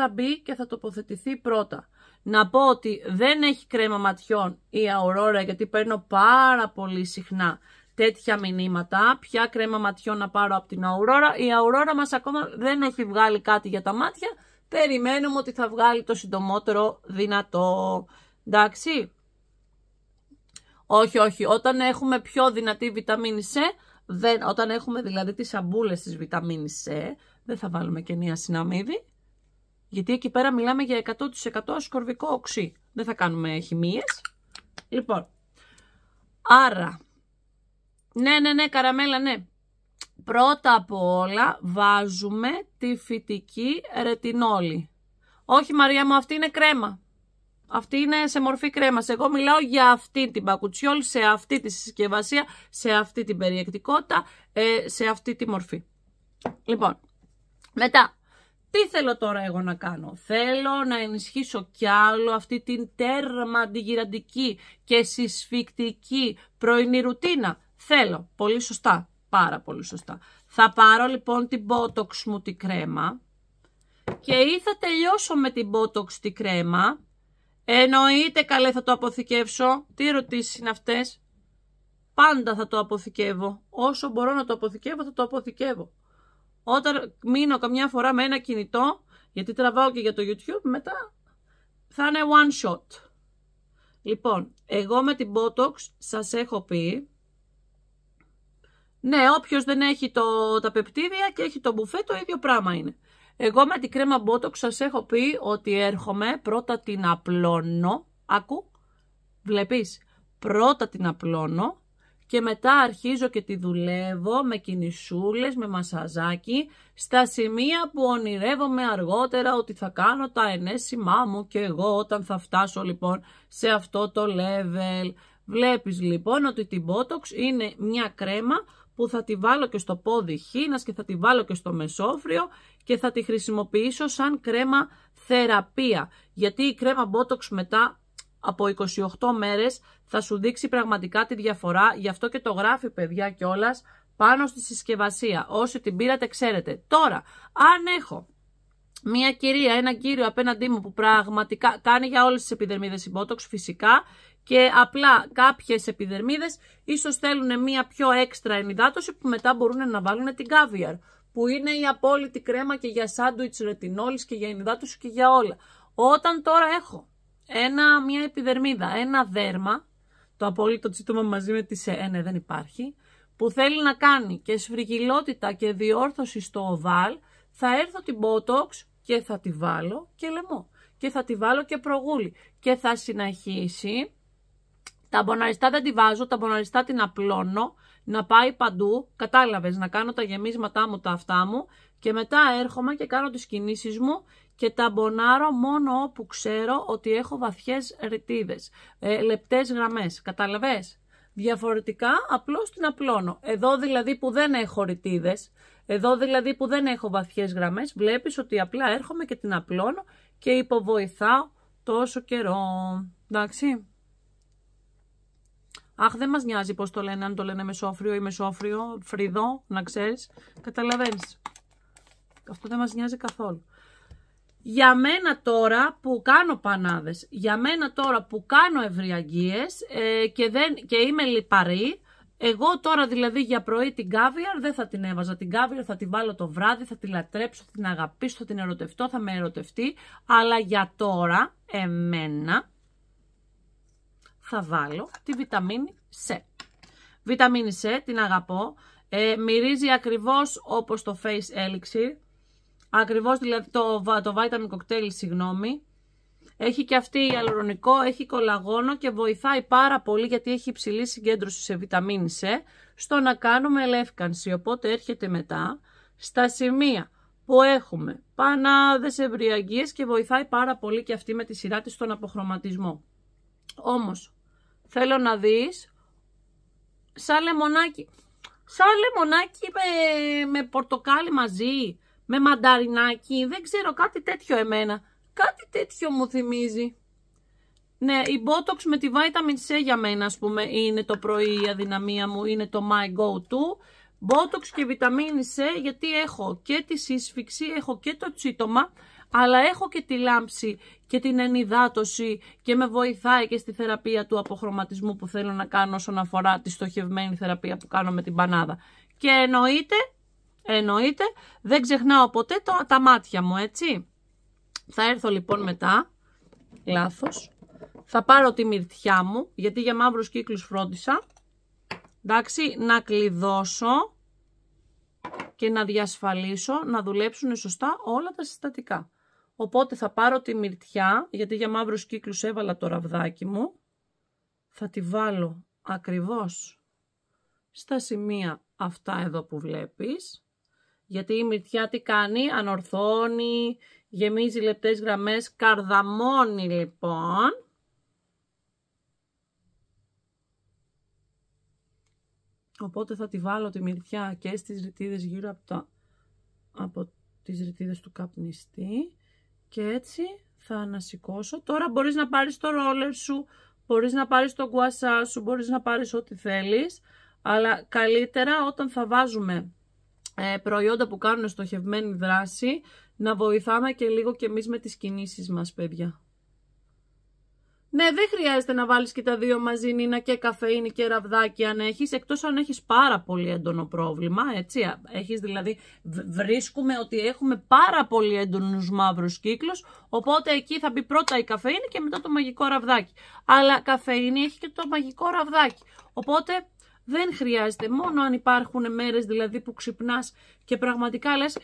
θα μπει και θα τοποθετηθεί πρώτα. Να πω ότι δεν έχει κρέμα ματιών η Aurora, γιατί παίρνω πάρα πολύ συχνά τέτοια μηνύματα. Ποια κρέμα ματιών να πάρω από την Aurora. Η Aurora μας ακόμα δεν έχει βγάλει κάτι για τα μάτια. Περιμένουμε ότι θα βγάλει το συντομότερο δυνατό. Εντάξει. Όχι, όχι. Όταν έχουμε πιο δυνατή βιταμίνη C, δεν, όταν έχουμε δηλαδή τις σαμπούλες της βιταμίνης C, δεν θα βάλουμε και μία συναμίδη. Γιατί εκεί πέρα μιλάμε για 100% σκορβικό οξύ. Δεν θα κάνουμε χημίες. Λοιπόν, άρα, ναι, ναι, ναι, καραμέλα, ναι. Πρώτα απ' όλα βάζουμε τη φυτική ρετινόλη. Όχι Μαρία μου, αυτή είναι κρέμα. Αυτή είναι σε μορφή κρέμας. Εγώ μιλάω για αυτή την πακουτσιόλ, σε αυτή τη συσκευασία, σε αυτή την περιεκτικότητα, ε, σε αυτή τη μορφή. Λοιπόν, μετά τι θέλω τώρα εγώ να κάνω. Θέλω να ενισχύσω κι άλλο αυτή την τέρμα αντιγυραντική και συσφικτική πρωινή ρουτίνα. Θέλω. Πολύ σωστά. Πάρα πολύ σωστά. Θα πάρω λοιπόν την Botox μου τη κρέμα και ή θα τελειώσω με την Botox τη κρέμα. Εννοείται καλέ θα το αποθηκεύσω. Τι ρωτήσεις είναι αυτές. Πάντα θα το αποθηκεύω. Όσο μπορώ να το αποθηκεύω θα το αποθηκεύω. Όταν μείνω καμιά φορά με ένα κινητό, γιατί τραβάω και για το YouTube, μετά θα είναι one shot. Λοιπόν, εγώ με την Botox σας έχω πει, ναι, όποιος δεν έχει το, τα πεπτίδια και έχει το μπουφέ, το ίδιο πράγμα είναι. Εγώ με την κρέμα Botox σας έχω πει ότι έρχομαι, πρώτα την απλώνω, άκου, βλέπεις, πρώτα την απλώνω, και μετά αρχίζω και τη δουλεύω με κινησούλες, με μασαζάκι, στα σημεία που ονειρεύομαι αργότερα ότι θα κάνω τα ενέσιμά μου και εγώ όταν θα φτάσω λοιπόν σε αυτό το level. Βλέπεις λοιπόν ότι την Botox είναι μια κρέμα που θα τη βάλω και στο πόδι χίνας και θα τη βάλω και στο μεσόφριο και θα τη χρησιμοποιήσω σαν κρέμα θεραπεία. Γιατί η κρέμα Botox μετά από 28 μέρες θα σου δείξει πραγματικά τη διαφορά, γι' αυτό και το γράφει παιδιά κιόλας πάνω στη συσκευασία. Όσοι την πήρατε ξέρετε. Τώρα, αν έχω μια κυρία, ένα κύριο απέναντί μου που πραγματικά κάνει για όλες τις επιδερμίδες η φυσικά και απλά κάποιες επιδερμίδες ίσως θέλουν μια πιο έξτρα ενυδάτωση που μετά μπορούν να βάλουν την caviar που είναι η απόλυτη κρέμα και για σάντουιτς ρετινόλης και για ενυδάτωση και για όλα. Όταν τώρα έχω ένα, μια επιδερμίδα, ένα δέρμα, το απόλυτο τσίτωμα μαζί με τη ΣΕΝΕ ναι, δεν υπάρχει, που θέλει να κάνει και σφριγγυλότητα και διόρθωση στο οβάλ, θα έρθω την Botox και θα τη βάλω και λαιμό. Και θα τη βάλω και προγούλη. Και θα συνεχίσει. Τα μποναριστά δεν τη βάζω, τα μποναριστά την απλώνω, να πάει παντού, κατάλαβες, να κάνω τα γεμίσματά μου, τα αυτά μου και μετά έρχομαι και κάνω τις κινήσεις μου και ταμπονάρω μόνο όπου ξέρω ότι έχω βαθιές ρητίδες, ε, λεπτές γραμμές, καταλαβες. Διαφορετικά απλώς την απλώνω. Εδώ δηλαδή που δεν έχω ρητίδες, εδώ δηλαδή που δεν έχω βαθιές γραμμές, βλέπεις ότι απλά έρχομαι και την απλώνω και υποβοηθάω τόσο καιρό. Εντάξει. Αχ, δεν μας νοιάζει πώς το λένε, αν το λένε μεσόφριο ή μεσόφριο, φρυδό, να ξέρεις. Καταλαβαίνεις. Αυτό δεν μας νοιάζει καθόλου. Για μένα τώρα που κάνω πανάδες, για μένα τώρα που κάνω ευριαγγίες ε, και, δεν, και είμαι λιπαρή, εγώ τώρα δηλαδή για πρωί την κάβιαρ δεν θα την έβαζα. Την κάβιαρ θα την βάλω το βράδυ, θα τη λατρέψω, θα την αγαπήσω, θα την ερωτευτώ, θα με ερωτευτεί. Αλλά για τώρα, εμένα, θα βάλω τη βιταμίνη C. Βιταμίνη C, την αγαπώ. Ε, μυρίζει ακριβώς όπως το Face Elixir. Ακριβώς δηλαδή το, το vitamin cocktail, συγγνώμη. Έχει και αυτή η αλουρονικό, έχει κολαγόνο και βοηθάει πάρα πολύ γιατί έχει υψηλή συγκέντρωση σε βιταμίνη C στο να κάνουμε ελεύκανση. Οπότε έρχεται μετά στα σημεία που έχουμε πανάδες, ευρυαγγίες και βοηθάει πάρα πολύ και αυτή με τη σειρά της στον αποχρωματισμό. Όμως θέλω να δεις σαν λεμονάκι, σαν λεμονάκι με πορτοκάλι μαζί με μανταρινάκι, δεν ξέρω, κάτι τέτοιο εμένα. Κάτι τέτοιο μου θυμίζει. Ναι, η Botox με τη Vitamin C για μένα, ας πούμε, είναι το πρωί η αδυναμία μου, είναι το my go-to. Botox και Vitamin C, γιατί έχω και τη σύσφυξη, έχω και το τσίτωμα, αλλά έχω και τη λάμψη και την ενυδάτωση και με βοηθάει και στη θεραπεία του αποχρωματισμού που θέλω να κάνω όσον αφορά τη στοχευμένη θεραπεία που κάνω με την πανάδα. Και εννοείται Εννοείται, δεν ξεχνάω ποτέ το, τα μάτια μου, έτσι. Θα έρθω λοιπόν μετά, λάθος, θα πάρω τη μυρτιά μου, γιατί για μαύρους κύκλους φρόντισα. Εντάξει, να κλειδώσω και να διασφαλίσω να δουλέψουν σωστά όλα τα συστατικά. Οπότε θα πάρω τη μυρτιά, γιατί για μαύρους κύκλους έβαλα το ραβδάκι μου. Θα τη βάλω ακριβώς στα σημεία αυτά εδώ που βλέπεις γιατί η μυρτιά τι κάνει, ανορθώνει, γεμίζει λεπτές γραμμές, καρδαμώνει λοιπόν. Οπότε θα τη βάλω τη μυρτιά και στις ρητίδες γύρω από, τα, από τις ρητίδες του καπνιστή και έτσι θα ανασηκώσω. Τώρα μπορείς να πάρεις το ρόλερ σου, μπορείς να πάρεις το γκουασά σου, μπορείς να πάρεις ό,τι θέλεις, αλλά καλύτερα όταν θα βάζουμε ε, προϊόντα που κάνουν στοχευμένη δράση, να βοηθάμε και λίγο και εμείς με τις κινήσεις μας, παιδιά. Ναι, δεν χρειάζεται να βάλεις και τα δύο μαζί, Νίνα, και καφεΐνη και ραβδάκι αν έχεις, εκτός αν έχεις πάρα πολύ έντονο πρόβλημα, έτσι, έχεις δηλαδή, βρίσκουμε ότι έχουμε πάρα πολύ έντονους μαύρους κύκλους, οπότε εκεί θα μπει πρώτα η καφεΐνη και μετά το μαγικό ραβδάκι. Αλλά καφεΐνη έχει και το μαγικό ραβδάκι, οπότε δεν χρειάζεται. Μόνο αν υπάρχουν μέρες δηλαδή που ξυπνάς και πραγματικά λες «Ε,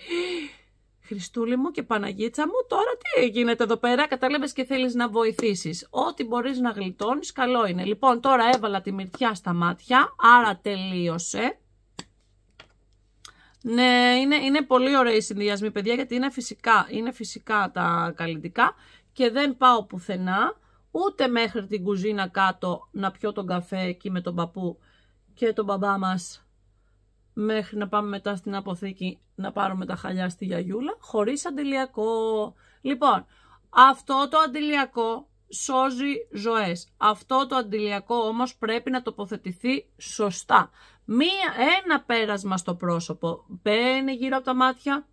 Χριστούλη μου και Παναγίτσα μου, τώρα τι γίνεται εδώ πέρα, κατάλαβες και θέλεις να βοηθήσεις. Ό,τι μπορείς να γλιτώνεις, καλό είναι. Λοιπόν, τώρα έβαλα τη μυρτιά στα μάτια, άρα τελείωσε. Ναι, είναι, είναι πολύ ωραίοι οι συνδυασμοί, παιδιά, γιατί είναι φυσικά, είναι φυσικά τα καλλιτικά και δεν πάω πουθενά, ούτε μέχρι την κουζίνα κάτω να πιω τον καφέ εκεί με τον παππού και τον μπαμπά μας μέχρι να πάμε μετά στην αποθήκη να πάρουμε τα χαλιά στη γιαγιούλα χωρίς αντιλιακό. Λοιπόν, αυτό το αντιλιακό σώζει ζωές. Αυτό το αντιλιακό όμως πρέπει να τοποθετηθεί σωστά. Μία, ένα πέρασμα στο πρόσωπο μπαίνει γύρω από τα μάτια,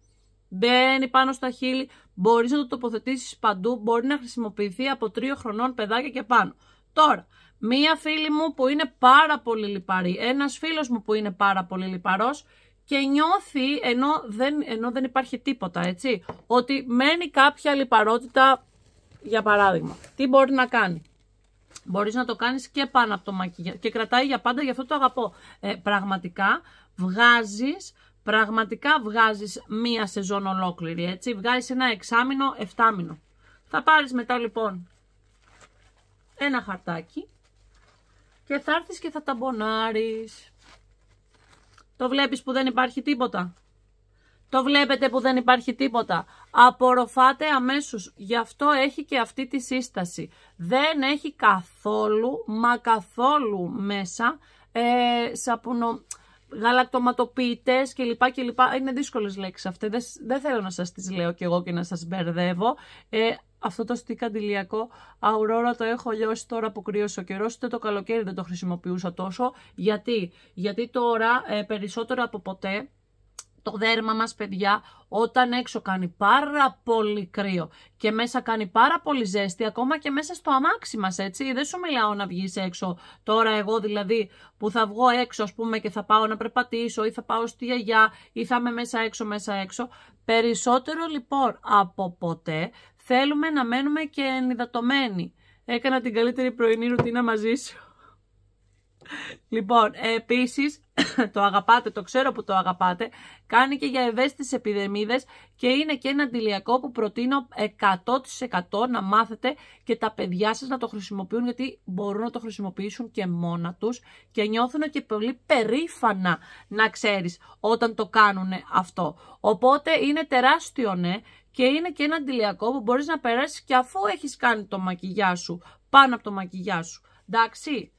μπαίνει πάνω στα χείλη, μπορείς να το τοποθετήσεις παντού, μπορεί να χρησιμοποιηθεί από τρίο χρονών παιδάκια και πάνω. Τώρα, μία φίλη μου που είναι πάρα πολύ λιπαρή, ένας φίλος μου που είναι πάρα πολύ λιπαρός και νιώθει, ενώ δεν, ενώ δεν υπάρχει τίποτα, έτσι, ότι μένει κάποια λιπαρότητα, για παράδειγμα. Τι μπορεί να κάνει. Μπορείς να το κάνεις και πάνω από το μακιγιά και κρατάει για πάντα, γι' αυτό το αγαπώ. Ε, πραγματικά βγάζεις, πραγματικά βγάζεις μία σεζόν ολόκληρη, έτσι. Βγάζεις ένα εξάμηνο, εφτάμηνο. Θα πάρεις μετά λοιπόν ένα χαρτάκι και θα έρθεις και θα ταμπονάρεις. Το βλέπεις που δεν υπάρχει τίποτα. Το βλέπετε που δεν υπάρχει τίποτα. Απορροφάτε αμέσως. Γι' αυτό έχει και αυτή τη σύσταση. Δεν έχει καθόλου, μα καθόλου μέσα ε, σαπουνο... Γαλακτοματοποιητές κλπ. Είναι δύσκολες λέξεις αυτές. Δεν, θέλω να σας τις λέω κι εγώ και να σας μπερδεύω. Ε, αυτό το αντιλιακό, αουρόρα το έχω λιώσει τώρα που κρύωσε ο καιρός, ούτε το καλοκαίρι δεν το χρησιμοποιούσα τόσο. Γιατί, Γιατί τώρα ε, περισσότερο από ποτέ το δέρμα μας παιδιά όταν έξω κάνει πάρα πολύ κρύο και μέσα κάνει πάρα πολύ ζέστη ακόμα και μέσα στο αμάξι μας έτσι δεν σου μιλάω να βγεις έξω τώρα εγώ δηλαδή που θα βγω έξω ας πούμε και θα πάω να περπατήσω ή θα πάω στη γιαγιά ή θα είμαι μέσα έξω μέσα έξω περισσότερο λοιπόν από ποτέ Θέλουμε να μένουμε και ενυδατωμένοι. Έκανα την καλύτερη πρωινή ρουτίνα μαζί σου. Λοιπόν, ε, επίσης το αγαπάτε, το ξέρω που το αγαπάτε, κάνει και για ευαίσθητες επιδερμίδες και είναι και ένα αντιλιακό που προτείνω 100% να μάθετε και τα παιδιά σας να το χρησιμοποιούν γιατί μπορούν να το χρησιμοποιήσουν και μόνα τους και νιώθουν και πολύ περήφανα να ξέρεις όταν το κάνουν αυτό. Οπότε είναι τεράστιο ναι και είναι και ένα αντιλιακό που μπορείς να περάσεις και αφού έχεις κάνει το μακιγιά σου, πάνω από το μακιγιά σου. Εντάξει,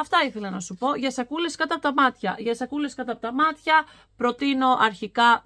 Αυτά ήθελα να σου πω. Για σακούλες κατά τα μάτια. Για σακούλες κατά τα μάτια προτείνω αρχικά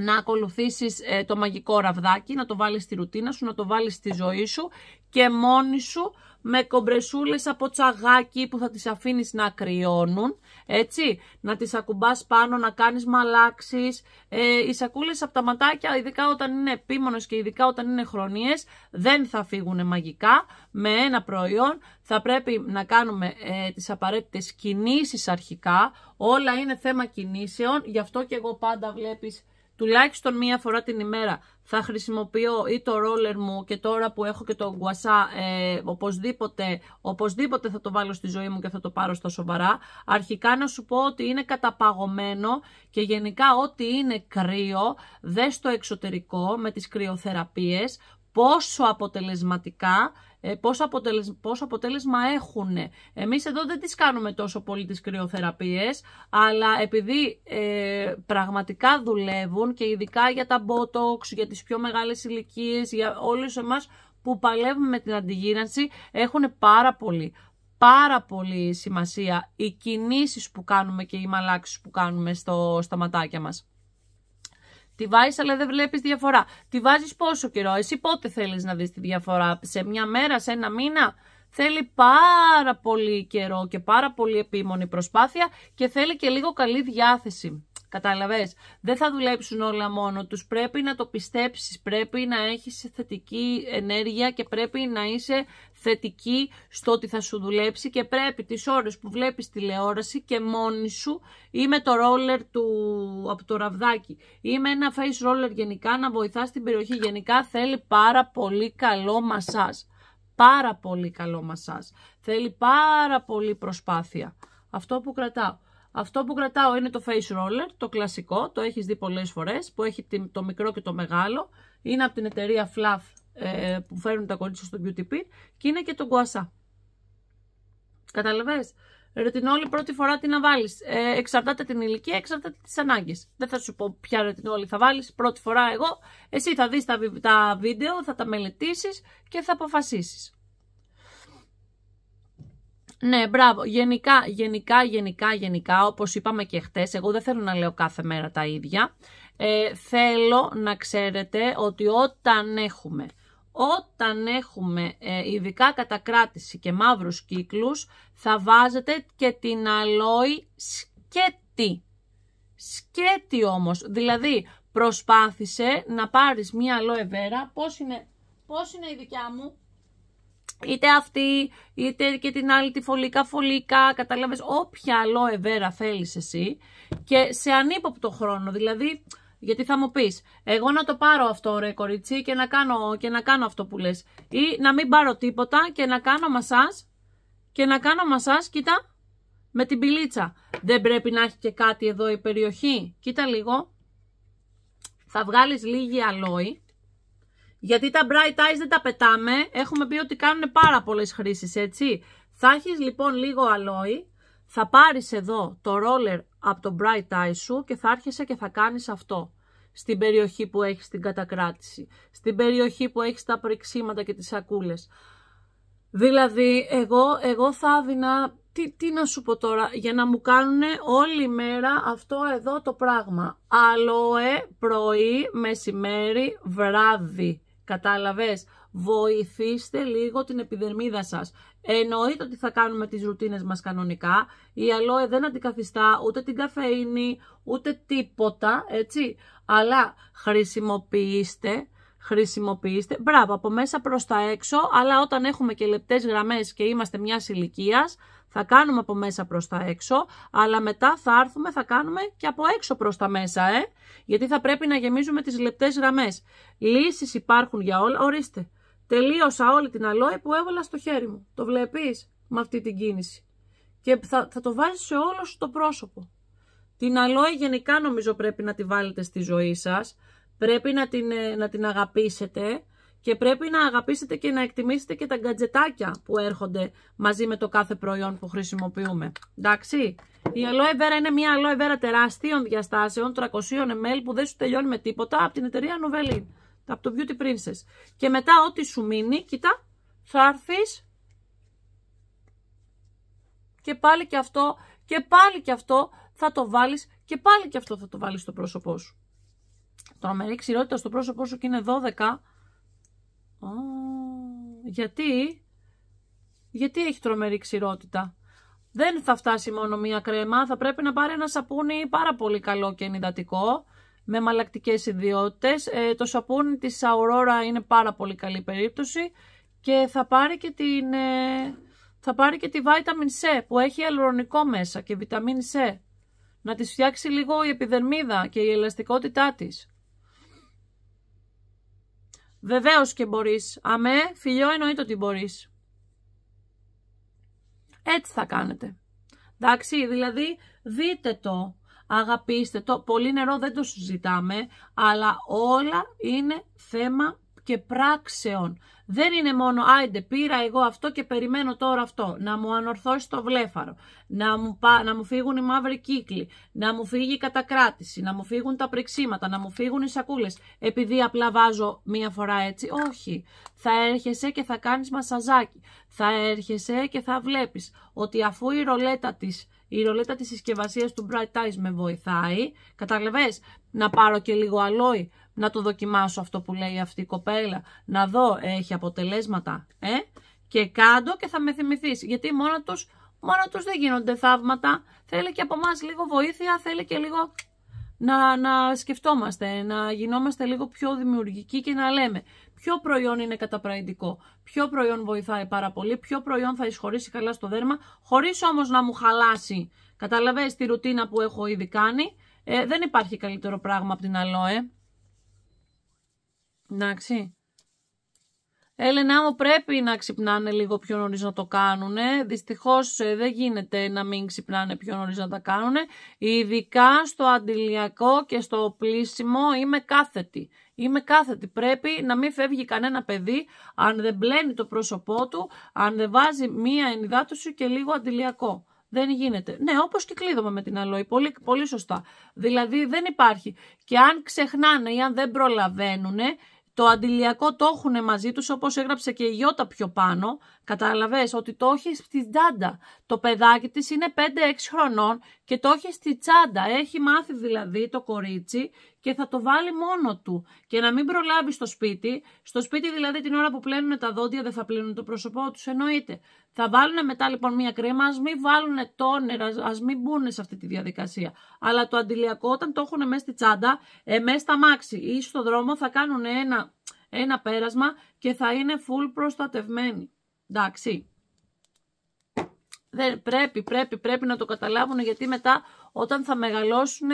να ακολουθήσεις ε, το μαγικό ραβδάκι, να το βάλεις στη ρουτίνα σου, να το βάλεις στη ζωή σου και μόνη σου με κομπρεσούλες από τσαγάκι που θα τις αφήνεις να κρυώνουν, έτσι, να τις ακουμπάς πάνω, να κάνεις μαλάξεις. Ε, οι σακούλες από τα ματάκια, ειδικά όταν είναι επίμονες και ειδικά όταν είναι χρονίες, δεν θα φύγουν μαγικά με ένα προϊόν. Θα πρέπει να κάνουμε ε, τις απαραίτητες κινήσεις αρχικά, όλα είναι θέμα κινήσεων, γι' αυτό και εγώ πάντα βλέπεις τουλάχιστον μία φορά την ημέρα θα χρησιμοποιώ ή το ρόλερ μου και τώρα που έχω και το γκουασά ε, οπωσδήποτε, οπωσδήποτε θα το βάλω στη ζωή μου και θα το πάρω στα σοβαρά. Αρχικά να σου πω ότι είναι καταπαγωμένο και γενικά ό,τι είναι κρύο, δες στο εξωτερικό με τις κρυοθεραπείες, πόσο αποτελεσματικά ε, πόσο, αποτέλεσμα, έχουν. Εμείς εδώ δεν τις κάνουμε τόσο πολύ τις κρυοθεραπείες, αλλά επειδή ε, πραγματικά δουλεύουν και ειδικά για τα Botox, για τις πιο μεγάλες ηλικίες, για όλους εμάς που παλεύουμε με την αντιγύρανση, έχουν πάρα πολύ πάρα πολύ σημασία οι κινήσεις που κάνουμε και οι μαλάξεις που κάνουμε στο, στα ματάκια μας. Τη βάζεις, αλλά δεν βλέπεις διαφορά. Τη βάζεις πόσο καιρό, εσύ πότε θέλεις να δεις τη διαφορά, σε μια μέρα, σε ένα μήνα. Θέλει πάρα πολύ καιρό και πάρα πολύ επίμονη προσπάθεια και θέλει και λίγο καλή διάθεση. Κατάλαβες, δεν θα δουλέψουν όλα μόνο τους, πρέπει να το πιστέψεις, πρέπει να έχεις θετική ενέργεια και πρέπει να είσαι θετική στο ότι θα σου δουλέψει και πρέπει τις ώρες που βλέπεις τηλεόραση και μόνη σου ή με το ρόλερ του, από το ραβδάκι ή με ένα face roller γενικά να βοηθάς την περιοχή. Γενικά θέλει πάρα πολύ καλό μασάζ, πάρα πολύ καλό μασάζ, θέλει πάρα πολύ προσπάθεια. Αυτό που κρατάω. Αυτό που κρατάω είναι το face roller, το κλασικό, το έχεις δει πολλές φορές, που έχει το μικρό και το μεγάλο. Είναι από την εταιρεία Fluff ε, που φέρνουν τα κορίτσια στο Beauty Pin και είναι και το γκουασά. Καταλαβες. Ρετινόλη πρώτη φορά τι να βάλεις. Ε, εξαρτάται την ηλικία, εξαρτάται τις ανάγκες. Δεν θα σου πω ποια ρετινόλη θα βάλεις πρώτη φορά εγώ. Εσύ θα δεις τα, τα βίντεο, θα τα μελετήσεις και θα αποφασίσεις. Ναι, μπράβο. Γενικά, γενικά, γενικά, γενικά, όπως είπαμε και χτες, εγώ δεν θέλω να λέω κάθε μέρα τα ίδια. Ε, θέλω να ξέρετε ότι όταν έχουμε όταν έχουμε ε, ειδικά κατακράτηση και μαύρους κύκλους, θα βάζετε και την αλόη σκέτη. Σκέτη όμως, δηλαδή προσπάθησε να πάρεις μία αλόε βέρα, πώς είναι, πώς είναι η δικιά μου, είτε αυτή, είτε και την άλλη τη φωλικά φωλικά, κατάλαβες, όποια άλλο βέρα θέλεις εσύ και σε ανύποπτο χρόνο, δηλαδή... Γιατί θα μου πεις εγώ να το πάρω αυτό ρε κορίτσι και να κάνω, και να κάνω αυτό που λες Ή να μην πάρω τίποτα και να κάνω μασάζ και να κάνω μασάζ κοίτα, με την πιλίτσα. Δεν πρέπει να έχει και κάτι εδώ η περιοχή. Κοίτα λίγο. Θα βγάλεις λίγη αλόη γιατί τα bright eyes δεν τα πετάμε. Έχουμε πει ότι κάνουν πάρα πολλές χρήσεις, έτσι. Θα έχεις λοιπόν λίγο αλόι. Θα πάρεις εδώ το roller από το bright eye σου και θα άρχισε και θα κάνεις αυτό. Στην περιοχή που έχεις την κατακράτηση. Στην περιοχή που έχεις τα προεξήματα και τις σακούλες. Δηλαδή, εγώ, εγώ θα δει Τι, τι να σου πω τώρα, για να μου κάνουν όλη μέρα αυτό εδώ το πράγμα. Αλόε, πρωί, μεσημέρι, βράδυ. Κατάλαβες, βοηθήστε λίγο την επιδερμίδα σας. Εννοείται ότι θα κάνουμε τις ρουτίνες μας κανονικά. Η αλόε δεν αντικαθιστά ούτε την καφεΐνη, ούτε τίποτα, έτσι. Αλλά χρησιμοποιήστε, χρησιμοποιήστε, μπράβο, από μέσα προς τα έξω, αλλά όταν έχουμε και λεπτές γραμμές και είμαστε μία ηλικίας, θα κάνουμε από μέσα προς τα έξω, αλλά μετά θα έρθουμε, θα κάνουμε και από έξω προς τα μέσα, ε? γιατί θα πρέπει να γεμίζουμε τις λεπτές γραμμές. Λύσεις υπάρχουν για όλα. Ορίστε, τελείωσα όλη την αλόη που έβαλα στο χέρι μου. Το βλέπεις με αυτή την κίνηση. Και θα, θα το βάζεις σε όλο σου το πρόσωπο. Την αλόη γενικά νομίζω πρέπει να τη βάλετε στη ζωή σας. Πρέπει να την, ε, να την αγαπήσετε και πρέπει να αγαπήσετε και να εκτιμήσετε και τα γκατζετάκια που έρχονται μαζί με το κάθε προϊόν που χρησιμοποιούμε. Εντάξει. Η aloe βέρα είναι μια aloe βέρα τεράστιων διαστάσεων, 300 ml που δεν σου τελειώνει με τίποτα από την εταιρεία Novelin, από το Beauty Princess. Και μετά ό,τι σου μείνει, κοίτα, θα έρθεις και πάλι και αυτό και πάλι και αυτό θα το βάλεις και πάλι και αυτό θα το βάλεις στο πρόσωπό σου. Το να με ρίξει ρότητα στο πρόσωπό σου και είναι 12 γιατί, γιατί έχει τρομερή ξηρότητα. Δεν θα φτάσει μόνο μία κρέμα, θα πρέπει να πάρει ένα σαπούνι πάρα πολύ καλό και ενυδατικό, με μαλακτικές ιδιότητες ε, το σαπούνι της Aurora είναι πάρα πολύ καλή περίπτωση και θα πάρει και, την, ε, θα πάρει και τη vitamin C που έχει αλουρονικό μέσα και βιταμίνη C. Να της φτιάξει λίγο η επιδερμίδα και η ελαστικότητά της. Βεβαίως και μπορείς. Αμέ, φιλιό εννοείται ότι μπορείς. Έτσι θα κάνετε. Εντάξει, δηλαδή δείτε το, αγαπήστε το. Πολύ νερό δεν το συζητάμε, αλλά όλα είναι θέμα και πράξεων. Δεν είναι μόνο άιντε πήρα εγώ αυτό και περιμένω τώρα αυτό. Να μου ανορθώσει το βλέφαρο, να μου, πα, να μου φύγουν οι μαύροι κύκλοι, να μου φύγει η κατακράτηση, να μου φύγουν τα πρεξίματα, να μου φύγουν οι σακούλες. Επειδή απλά βάζω μία φορά έτσι. Όχι. Θα έρχεσαι και θα κάνεις μασαζάκι. Θα έρχεσαι και θα βλέπεις ότι αφού η ρολέτα της η ρολέτα της συσκευασίας του Bright Eyes με βοηθάει. Καταλαβες, να πάρω και λίγο αλόι, να το δοκιμάσω αυτό που λέει αυτή η κοπέλα, να δω έχει αποτελέσματα, ε, και κάντο και θα με θυμηθείς, γιατί μόνο τους, μόνο τους δεν γίνονται θαύματα, θέλει και από εμάς λίγο βοήθεια, θέλει και λίγο να, να σκεφτόμαστε, να γινόμαστε λίγο πιο δημιουργικοί και να λέμε ποιο προϊόν είναι καταπραγητικό, ποιο προϊόν βοηθάει πάρα πολύ, ποιο προϊόν θα εισχωρήσει καλά στο δέρμα, χωρίς όμως να μου χαλάσει, καταλαβαίνεις τη ρουτίνα που έχω ήδη κάνει, ε, δεν υπάρχει καλύτερο πράγμα από την αλόε. Εντάξει. Έλενα μου πρέπει να ξυπνάνε λίγο πιο νωρίς να το κάνουν. Δυστυχώς ε, δεν γίνεται να μην ξυπνάνε πιο νωρίς να τα κάνουν. Ειδικά στο αντιλιακό και στο πλήσιμο είμαι κάθετη. Είμαι κάθετη. Πρέπει να μην φεύγει κανένα παιδί αν δεν μπλένει το πρόσωπό του, αν δεν βάζει μία ενυδάτωση και λίγο αντιλιακό. Δεν γίνεται. Ναι, όπως και κλείδωμα με την αλόη. Πολύ, πολύ σωστά. Δηλαδή δεν υπάρχει. Και αν ξεχνάνε ή αν δεν προλαβαίνουν, το αντιλιακό το έχουν μαζί τους όπως έγραψε και η Ιώτα πιο πάνω Κατάλαβες ότι το έχεις στη τσάντα. Το παιδάκι της είναι 5-6 χρονών και το έχει στη τσάντα. Έχει μάθει δηλαδή το κορίτσι και θα το βάλει μόνο του. Και να μην προλάβει στο σπίτι. Στο σπίτι δηλαδή την ώρα που πλένουν τα δόντια δεν θα πλύνουν το πρόσωπό τους. Εννοείται. Θα βάλουν μετά λοιπόν μία κρέμα. Ας μην βάλουν τόνερ, ας μην μπουν σε αυτή τη διαδικασία. Αλλά το αντιλιακό όταν το έχουν μέσα στη τσάντα, ε, μέσα στα μάξι ή στο δρόμο θα κάνουν ένα, ένα πέρασμα και θα είναι full προστατευμένοι. Εντάξει. Δεν, πρέπει, πρέπει, πρέπει να το καταλάβουν γιατί μετά όταν θα μεγαλώσουν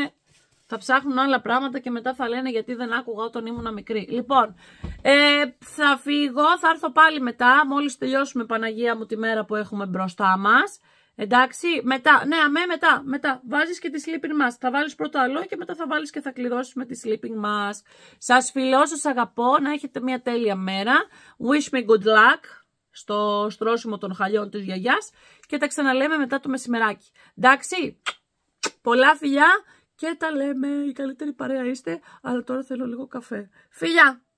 θα ψάχνουν άλλα πράγματα και μετά θα λένε γιατί δεν άκουγα όταν ήμουν μικρή. Λοιπόν, ε, θα φύγω, θα έρθω πάλι μετά, μόλις τελειώσουμε Παναγία μου τη μέρα που έχουμε μπροστά μας. Εντάξει, μετά, ναι, αμέ, μετά, μετά. Βάζεις και τη sleeping mask. Θα βάλεις πρώτα αλό και μετά θα βάλεις και θα κλειδώσεις με τη sleeping mask. Σας φιλώ, σας αγαπώ, να έχετε μια τέλεια μέρα. Wish me good luck στο στρώσιμο των χαλιών της γιαγιάς και τα ξαναλέμε μετά το μεσημεράκι. Εντάξει, πολλά φιλιά και τα λέμε, η καλύτερη παρέα είστε, αλλά τώρα θέλω λίγο καφέ. Φιλιά!